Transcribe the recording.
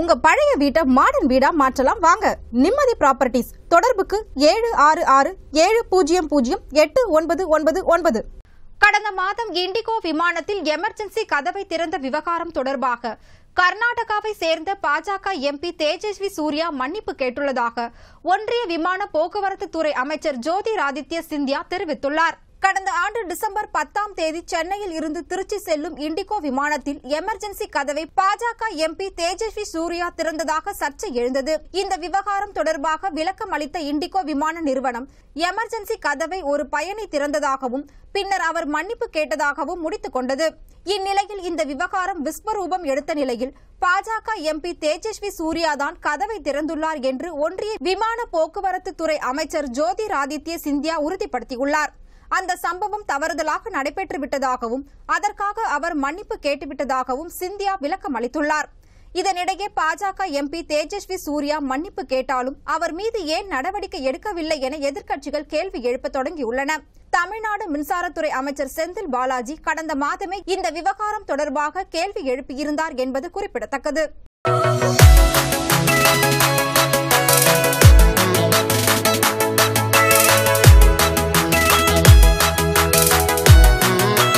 உங்க பழைய வீட்டை மாடர்ன் வீடா மாற்றலாம் வாங்க நிம்மதி ப்ராப்பர்ட்டிஸ் தொடர்புக்கு ஏழு ஆறு ஆறு ஏழு பூஜ்ஜியம் பூஜ்ஜியம் எட்டு ஒன்பது ஒன்பது ஒன்பது கடந்த மாதம் இண்டிகோ விமானத்தில் எமர்ஜென்சி கதவை திறந்த விவகாரம் தொடர்பாக கர்நாடகாவை சேர்ந்த பாஜக எம்பி தேஜஸ்வி சூர்யா மன்னிப்பு கேட்டுள்ளதாக ஒன்றிய விமான போக்குவரத்து துறை அமைச்சர் ஜோதிராதித்ய சிந்தியா தெரிவித்துள்ளார் கடந்த ஆண்டு டிசம்பர் பத்தாம் தேதி சென்னையில் இருந்து திருச்சி செல்லும் இண்டிகோ விமானத்தில் எமர்ஜென்சி கதவை பாஜக எம்பி தேஜஸ்வி சூர்யா திறந்ததாக சர்ச்சை எழுந்தது இந்த விவகாரம் தொடர்பாக விளக்கம் அளித்த இண்டிகோ விமான நிறுவனம் எமர்ஜென்சி கதவை ஒரு பயணி திறந்ததாகவும் பின்னர் அவர் மன்னிப்பு கேட்டதாகவும் முடித்துக் கொண்டது இந்நிலையில் இந்த விவகாரம் விஸ்வரூபம் எடுத்த நிலையில் பாஜக எம்பி தேஜஸ்வி சூர்யா தான் கதவை திறந்துள்ளார் என்று ஒன்றிய விமான போக்குவரத்து துறை அமைச்சர் ஜோதிராதித்ய சிந்தியா உறுதிப்படுத்தியுள்ளார் அந்த சம்பவம் தவறுதலாக நடைபெற்று விட்டதாகவும் அதற்காக அவர் மன்னிப்பு கேட்டுவிட்டதாகவும் சிந்தியா விளக்கம் அளித்துள்ளார் இதனிடையே பாஜக எம்பி தேஜஸ்வி சூர்யா மன்னிப்பு கேட்டாலும் அவர் மீது ஏன் நடவடிக்கை எடுக்கவில்லை என எதிர்க்கட்சிகள் கேள்வி எழுப்ப தொடங்கியுள்ளன தமிழ்நாடு மின்சாரத்துறை அமைச்சர் செந்தில் பாலாஜி கடந்த மாதமே இந்த விவகாரம் தொடர்பாக கேள்வி எழுப்பியிருந்தார் என்பது குறிப்பிடத்தக்கது